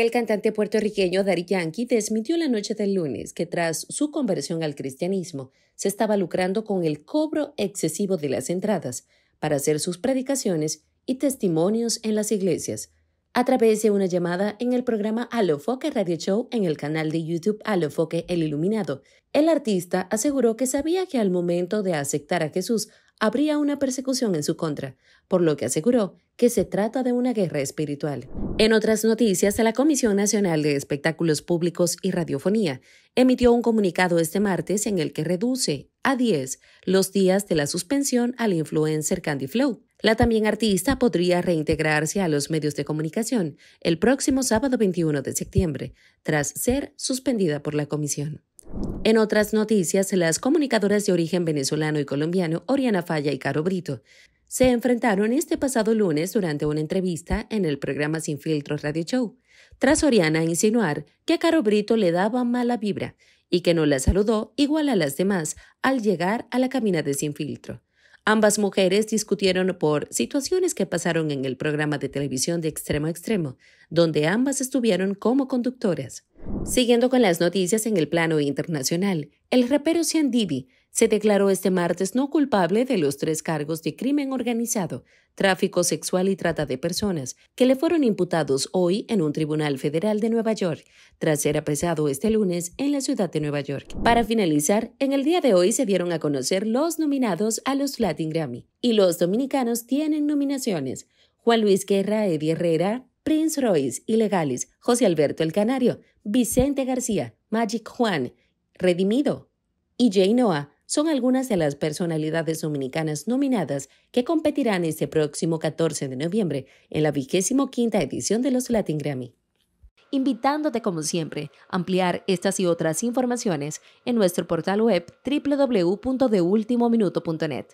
El cantante puertorriqueño Daddy Yankee desmitió la noche del lunes que tras su conversión al cristianismo se estaba lucrando con el cobro excesivo de las entradas para hacer sus predicaciones y testimonios en las iglesias. A través de una llamada en el programa Alofoque Radio Show en el canal de YouTube Alofoque El Iluminado, el artista aseguró que sabía que al momento de aceptar a Jesús habría una persecución en su contra, por lo que aseguró que se trata de una guerra espiritual. En otras noticias, la Comisión Nacional de Espectáculos Públicos y Radiofonía emitió un comunicado este martes en el que reduce a 10 los días de la suspensión al influencer Candy Flow. La también artista podría reintegrarse a los medios de comunicación el próximo sábado 21 de septiembre, tras ser suspendida por la comisión. En otras noticias, las comunicadoras de origen venezolano y colombiano Oriana Falla y Caro Brito se enfrentaron este pasado lunes durante una entrevista en el programa Sin Filtros Radio Show, tras Oriana insinuar que Caro Brito le daba mala vibra y que no la saludó igual a las demás al llegar a la cabina de Sin Filtro. Ambas mujeres discutieron por situaciones que pasaron en el programa de televisión de Extremo a Extremo, donde ambas estuvieron como conductoras. Siguiendo con las noticias en el plano internacional, el rapero Sean Diddy se declaró este martes no culpable de los tres cargos de crimen organizado, tráfico sexual y trata de personas, que le fueron imputados hoy en un tribunal federal de Nueva York, tras ser apresado este lunes en la ciudad de Nueva York. Para finalizar, en el día de hoy se dieron a conocer los nominados a los Latin Grammy, y los dominicanos tienen nominaciones. Juan Luis Guerra, Eddie Herrera, Prince Royce, Ilegales, José Alberto El Canario, Vicente García, Magic Juan, Redimido y Jay Noah son algunas de las personalidades dominicanas nominadas que competirán este próximo 14 de noviembre en la 25 edición de los Latin Grammy. Invitándote como siempre a ampliar estas y otras informaciones en nuestro portal web www.deultimominuto.net.